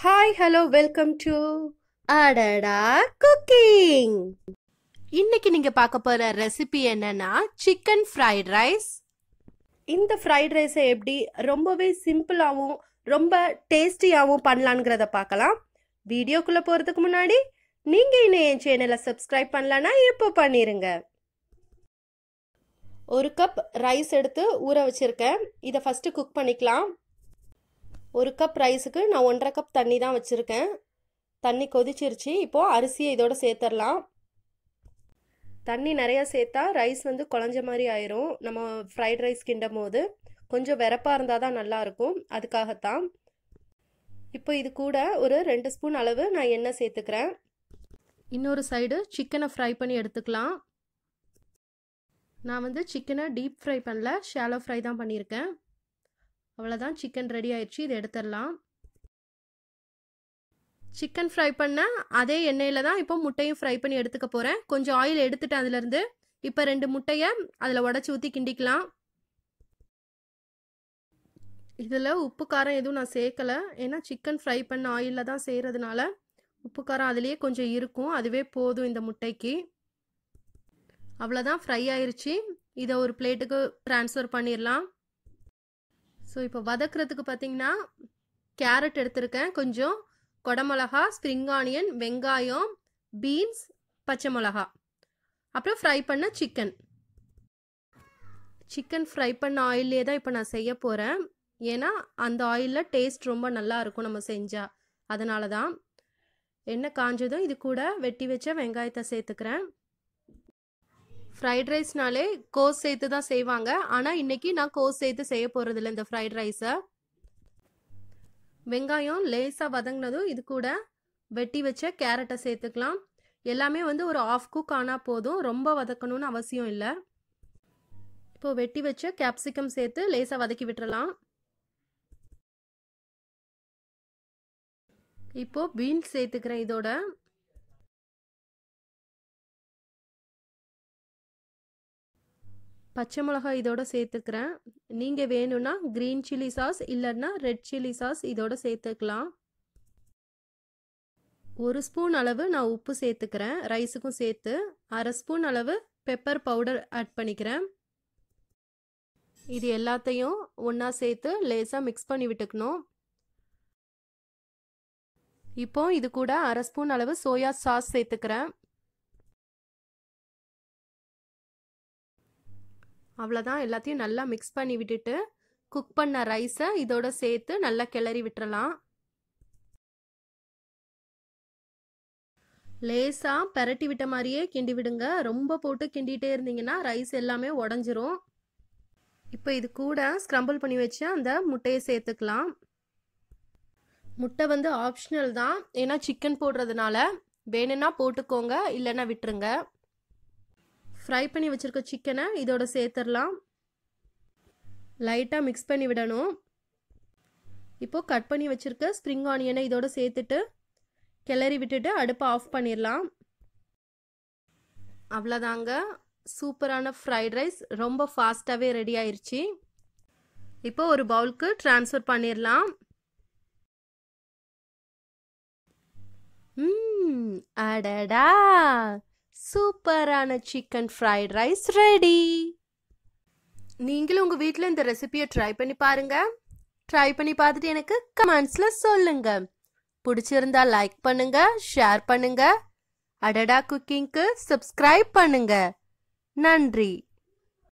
hi hello welcome to Adada cooking இன்னைக்கு நீங்க பார்க்க போற ரெசிபி என்னன்னா சிக்கன் ஃப்ரைட் ரைஸ் இந்த ஃப்ரைட் ரைஸை எப்படி ரொம்பவே சிம்பிளாகவும் ரொம்ப டேஸ்டியாகவும் பண்ணலான்ங்கிறத பார்க்கலாம் வீடியோக்குள்ளே போகிறதுக்கு முன்னாடி நீங்கள் இன்னும் என் சேனலை சப்ஸ்கிரைப் பண்ணலன்னா இப்போ பண்ணிடுங்க ஒரு கப் ரைஸ் எடுத்து ஊற வச்சுருக்கேன் இதை ஃபஸ்ட்டு குக் பண்ணிக்கலாம் ஒரு கப் ரைஸுக்கு நான் ஒன்றரை கப் தண்ணி தான் வச்சுருக்கேன் தண்ணி கொதிச்சிருச்சு இப்போது அரிசியை இதோட சேர்த்துடலாம் தண்ணி நிறையா சேர்த்தா ரைஸ் வந்து குழஞ்ச மாதிரி ஆயிரும் நம்ம ஃப்ரைட் ரைஸ் கிண்டும் போது கொஞ்சம் வெறப்பாக இருந்தால் தான் நல்லாயிருக்கும் அதுக்காகத்தான் இப்போ இது கூட ஒரு ரெண்டு ஸ்பூன் அளவு நான் எண்ணெய் சேர்த்துக்கிறேன் இன்னொரு சைடு சிக்கனை ஃப்ரை பண்ணி எடுத்துக்கலாம் நான் வந்து சிக்கனை டீப் ஃப்ரை பண்ணல ஷேலோ ஃப்ரை தான் பண்ணியிருக்கேன் அவ்வளோதான் சிக்கன் ரெடி ஆயிடுச்சு இதை எடுத்துடலாம் சிக்கன் ஃப்ரை பண்ண அதே எண்ணெயில் தான் இப்போ முட்டையும் ஃப்ரை பண்ணி எடுத்துக்க போகிறேன் கொஞ்சம் ஆயில் எடுத்துட்டு அதுலேருந்து இப்போ ரெண்டு முட்டையை அதில் உடச்சி ஊற்றி கிண்டிக்கலாம் இதில் உப்பு காரம் எதுவும் நான் சேர்க்கலை ஏன்னா சிக்கன் ஃப்ரை பண்ண ஆயிலில் தான் செய்கிறதுனால உப்பு காரம் அதுலேயே கொஞ்சம் இருக்கும் அதுவே போதும் இந்த முட்டைக்கு அவ்வளோதான் ஃப்ரை ஆயிடுச்சு இதை ஒரு பிளேட்டுக்கு ட்ரான்ஸ்ஃபர் பண்ணிடலாம் ஸோ இப்போ வதக்குறதுக்கு பார்த்தீங்கன்னா கேரட் எடுத்திருக்கேன் கொஞ்சம் கொடமிளகா ஸ்ப்ரிங் ஆனியன் வெங்காயம் பீன்ஸ் பச்சை மிளகா அப்புறம் ஃப்ரை பண்ண சிக்கன் சிக்கன் ஃப்ரை பண்ண ஆயிலே தான் இப்போ நான் செய்ய போகிறேன் ஏன்னா அந்த ஆயிலில் டேஸ்ட் ரொம்ப நல்லா இருக்கும் நம்ம செஞ்சால் அதனால தான் எண்ணெய் காஞ்சதும் இது கூட வெட்டி வச்ச வெங்காயத்தை சேர்த்துக்கிறேன் ஃப்ரைட் ரைஸ்னாலே கோஸ் சேர்த்து தான் செய்வாங்க ஆனால் இன்றைக்கி நான் கோஸ் சேர்த்து செய்ய போகிறதில்ல இந்த ஃப்ரைட் ரைஸை வெங்காயம் லேசாக வதங்கினதும் இது கூட வெட்டி வச்ச கேரட்டை சேர்த்துக்கலாம் எல்லாமே வந்து ஒரு ஆஃப் குக் ஆனால் போதும் ரொம்ப வதக்கணும்னு அவசியம் இல்லை இப்போது வெட்டி வச்ச கேப்சிகம் சேர்த்து லேசாக வதக்கி விட்டுறலாம் இப்போது பீன்ஸ் சேர்த்துக்கிறேன் இதோட பச்சை மிளகாய் இதோட சேர்த்துக்கிறேன் நீங்கள் வேணும்னா க்ரீன் சில்லி சாஸ் இல்லைன்னா ரெட் சில்லி சாஸ் இதோட சேர்த்துக்கலாம் ஒரு ஸ்பூன் அளவு நான் உப்பு சேர்த்துக்கிறேன் ரைஸுக்கும் சேர்த்து அரை ஸ்பூன் அளவு பெப்பர் பவுடர் ஆட் பண்ணிக்கிறேன் இது எல்லாத்தையும் ஒன்றா சேர்த்து லேசாக மிக்ஸ் பண்ணி விட்டுக்கணும் இப்போ இது கூட அரை ஸ்பூன் அளவு சோயா சாஸ் சேர்த்துக்கிறேன் அவ்வளோதான் எல்லாத்தையும் நல்லா மிக்ஸ் பண்ணி விட்டுட்டு குக் பண்ண ரைஸை இதோட சேர்த்து நல்லா கிளறி விட்டுறலாம் லேசாக பரட்டி விட்ட மாதிரியே கிண்டி விடுங்க ரொம்ப போட்டு கிண்டிகிட்டே இருந்தீங்கன்னா ரைஸ் எல்லாமே உடஞ்சிரும் இப்போ இது கூட ஸ்க்ரம்பிள் பண்ணி வச்சு அந்த முட்டையை சேர்த்துக்கலாம் முட்டை வந்து ஆப்ஷனல் தான் ஏன்னா சிக்கன் போடுறதுனால வேணும்னா போட்டுக்கோங்க இல்லைன்னா விட்டுருங்க ஃப்ரை பண்ணி வச்சுருக்க சிக்கனை இதோட சேர்த்துடலாம் லைட்டாக மிக்ஸ் பண்ணி விடணும் இப்போது கட் பண்ணி வச்சுருக்க ஸ்ப்ரிங் ஆனியனை இதோட சேர்த்துட்டு கிளறி விட்டுட்டு அடுப்பை ஆஃப் பண்ணிடலாம் அவ்வளோதாங்க சூப்பரான ஃப்ரைட் ரைஸ் ரொம்ப ஃபாஸ்ட்டாகவே ரெடி ஆயிடுச்சு இப்போ ஒரு பவுலுக்கு ட்ரான்ஸ்ஃபர் பண்ணிடலாம் அடடா சூப்பரான சிக்கன் ஃப்ரைட் ரைஸ் ரெடி நீங்களும் உங்கள் வீட்டில் இந்த ரெசிபியை ட்ரை பண்ணி பாருங்கள் ட்ரை பண்ணி பார்த்துட்டு எனக்கு கமெண்ட்ஸில் சொல்லுங்கள் பிடிச்சிருந்தா லைக் பண்ணுங்கள் ஷேர் பண்ணுங்கள் அடடா குக்கிங்க்கு சப்ஸ்கிரைப் பண்ணுங்கள் நன்றி